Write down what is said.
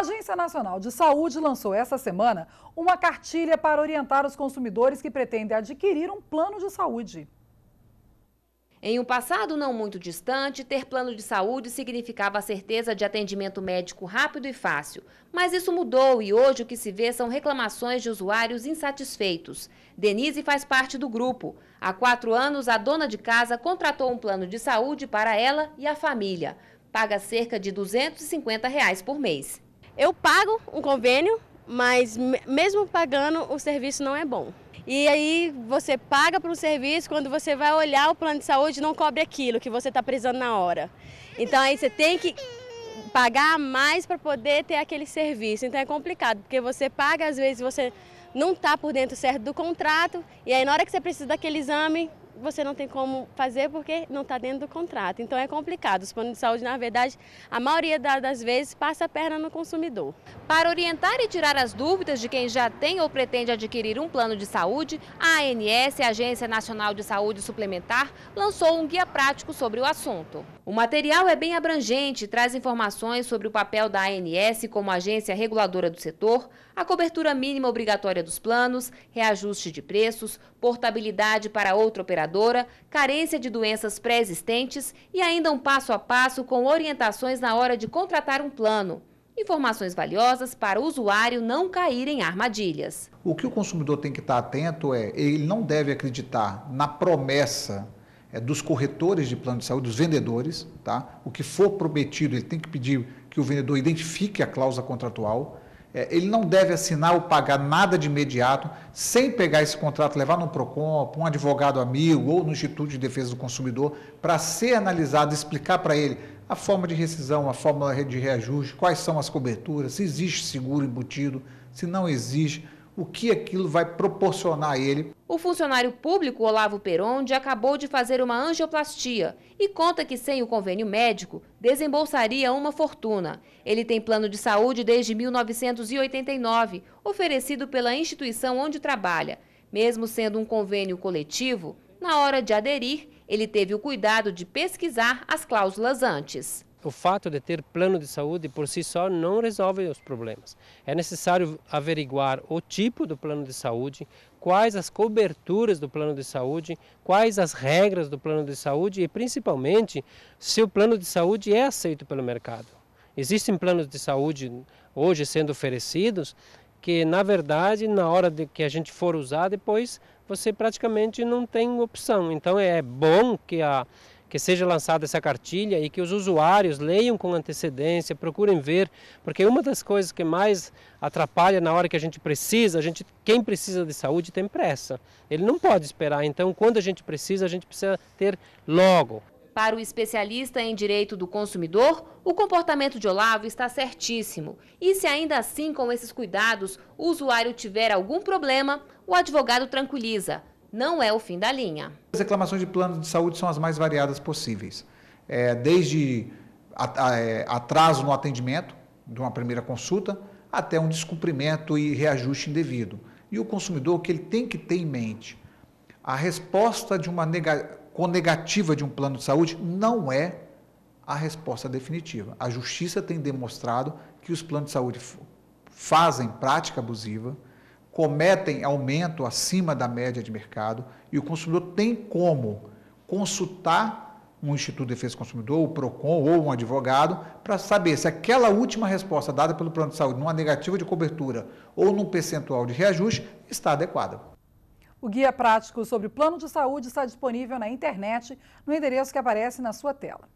A Agência Nacional de Saúde lançou essa semana uma cartilha para orientar os consumidores que pretendem adquirir um plano de saúde. Em um passado não muito distante, ter plano de saúde significava a certeza de atendimento médico rápido e fácil. Mas isso mudou e hoje o que se vê são reclamações de usuários insatisfeitos. Denise faz parte do grupo. Há quatro anos, a dona de casa contratou um plano de saúde para ela e a família. Paga cerca de R$ 250 reais por mês. Eu pago um convênio, mas mesmo pagando, o serviço não é bom. E aí você paga para um serviço, quando você vai olhar o plano de saúde, não cobre aquilo que você está precisando na hora. Então aí você tem que pagar mais para poder ter aquele serviço. Então é complicado, porque você paga, às vezes você não está por dentro certo do contrato, e aí na hora que você precisa daquele exame, você não tem como fazer porque não está dentro do contrato. Então é complicado. Os planos de saúde, na verdade, a maioria das vezes passa a perna no consumidor. Para orientar e tirar as dúvidas de quem já tem ou pretende adquirir um plano de saúde, a ANS, a Agência Nacional de Saúde Suplementar, lançou um guia prático sobre o assunto. O material é bem abrangente, traz informações sobre o papel da ANS como agência reguladora do setor, a cobertura mínima obrigatória dos planos, reajuste de preços, portabilidade para outro operador trabalhadora, carência de doenças pré-existentes e ainda um passo a passo com orientações na hora de contratar um plano. Informações valiosas para o usuário não cair em armadilhas. O que o consumidor tem que estar atento é, ele não deve acreditar na promessa é, dos corretores de plano de saúde, dos vendedores, tá? O que for prometido, ele tem que pedir que o vendedor identifique a cláusula contratual é, ele não deve assinar ou pagar nada de imediato, sem pegar esse contrato, levar no PROCON, para um advogado amigo ou no Instituto de Defesa do Consumidor, para ser analisado, explicar para ele a forma de rescisão, a fórmula de reajuste, quais são as coberturas, se existe seguro embutido, se não existe o que aquilo vai proporcionar a ele. O funcionário público Olavo Peronde acabou de fazer uma angioplastia e conta que sem o convênio médico desembolsaria uma fortuna. Ele tem plano de saúde desde 1989, oferecido pela instituição onde trabalha. Mesmo sendo um convênio coletivo, na hora de aderir, ele teve o cuidado de pesquisar as cláusulas antes o fato de ter plano de saúde por si só não resolve os problemas. É necessário averiguar o tipo do plano de saúde, quais as coberturas do plano de saúde, quais as regras do plano de saúde e principalmente se o plano de saúde é aceito pelo mercado. Existem planos de saúde hoje sendo oferecidos que na verdade na hora de que a gente for usar depois você praticamente não tem opção. Então é bom que a que seja lançada essa cartilha e que os usuários leiam com antecedência, procurem ver, porque uma das coisas que mais atrapalha na hora que a gente precisa, a gente, quem precisa de saúde tem pressa. Ele não pode esperar, então quando a gente precisa, a gente precisa ter logo. Para o especialista em direito do consumidor, o comportamento de Olavo está certíssimo. E se ainda assim, com esses cuidados, o usuário tiver algum problema, o advogado tranquiliza não é o fim da linha. As reclamações de plano de saúde são as mais variadas possíveis, é, desde é, atraso no atendimento de uma primeira consulta até um descumprimento e reajuste indevido. E o consumidor, o que ele tem que ter em mente, a resposta de uma nega, negativa de um plano de saúde não é a resposta definitiva. A justiça tem demonstrado que os planos de saúde fazem prática abusiva, cometem aumento acima da média de mercado e o consumidor tem como consultar um Instituto de Defesa do Consumidor, o PROCON ou um advogado, para saber se aquela última resposta dada pelo plano de saúde numa negativa de cobertura ou num percentual de reajuste está adequada. O guia prático sobre plano de saúde está disponível na internet, no endereço que aparece na sua tela.